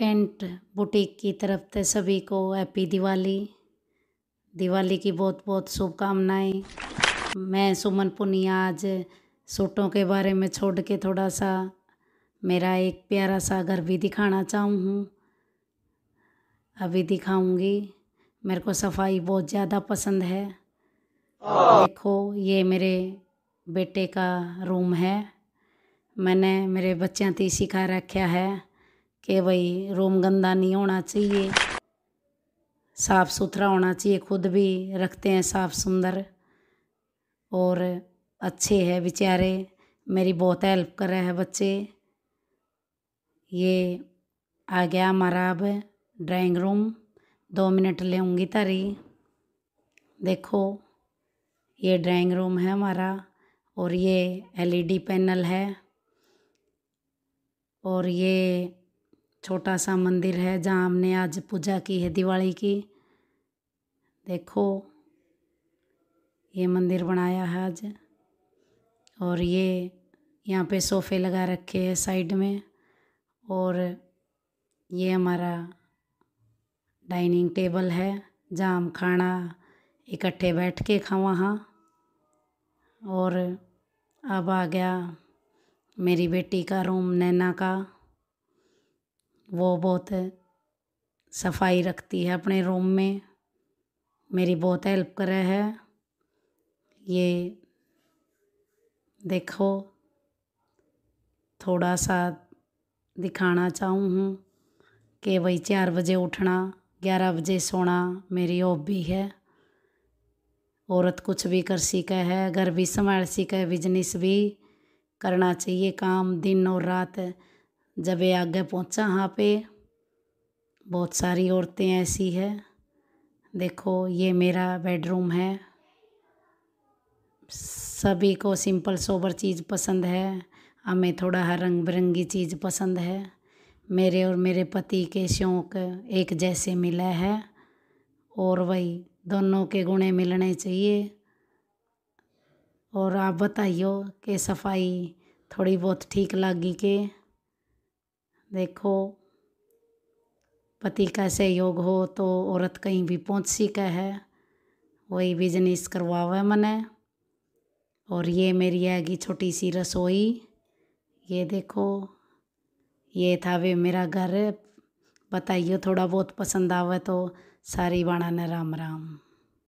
paint boutique की तरफ से सभी को हैप्पी दिवाली दिवाली की बहुत बहुत शुभकामनाएं मैं सुमन पुनिया आज सूटों के बारे में छोड़ के थोड़ा सा मेरा एक प्यारा सा घर भी दिखाना चाहूँ अभी दिखाऊंगी मेरे को सफाई बहुत ज़्यादा पसंद है देखो ये मेरे बेटे का रूम है मैंने मेरे बच्चों ती सिखा रखा है कि भाई रूम गंदा नहीं होना चाहिए साफ़ सुथरा होना चाहिए खुद भी रखते हैं साफ़ सुंदर और अच्छे हैं बेचारे मेरी बहुत हेल्प कर रहे हैं बच्चे ये आ गया हमारा अब ड्राइंग रूम दो मिनट लेंगी तारी देखो ये ड्राइंग रूम है हमारा और ये एलईडी पैनल है और ये छोटा सा मंदिर है जहाँ हमने आज पूजा की है दिवाली की देखो ये मंदिर बनाया है आज और ये यहाँ पे सोफे लगा रखे हैं साइड में और ये हमारा डाइनिंग टेबल है जहाँ हम खाना इकट्ठे बैठ के खाओ वहाँ और अब आ गया मेरी बेटी का रूम नैना का वो बहुत सफाई रखती है अपने रूम में मेरी बहुत हेल्प करे है ये देखो थोड़ा सा दिखाना चाहूँ हूँ कि भाई चार बजे उठना ग्यारह बजे सोना मेरी हॉबी है औरत कुछ भी कर सीखे है घर भी संभाल सीखे बिजनेस भी करना चाहिए काम दिन और रात जब ये आगे पहुंचा यहाँ पे बहुत सारी औरतें ऐसी है देखो ये मेरा बेडरूम है सभी को सिंपल सोबर चीज़ पसंद है हमें थोड़ा हर रंग बिरंगी चीज़ पसंद है मेरे और मेरे पति के शौक एक जैसे मिला है और वही दोनों के गुणे मिलने चाहिए और आप बताइयो कि सफाई थोड़ी बहुत ठीक लगी के देखो पति का सहयोग हो तो औरत कहीं भी पहुँच सके है वही बिजनेस करवावे मैंने और ये मेरी आएगी छोटी सी रसोई ये देखो ये था वे मेरा घर बताइए थोड़ा बहुत पसंद आवे तो सारी बाणा ने राम राम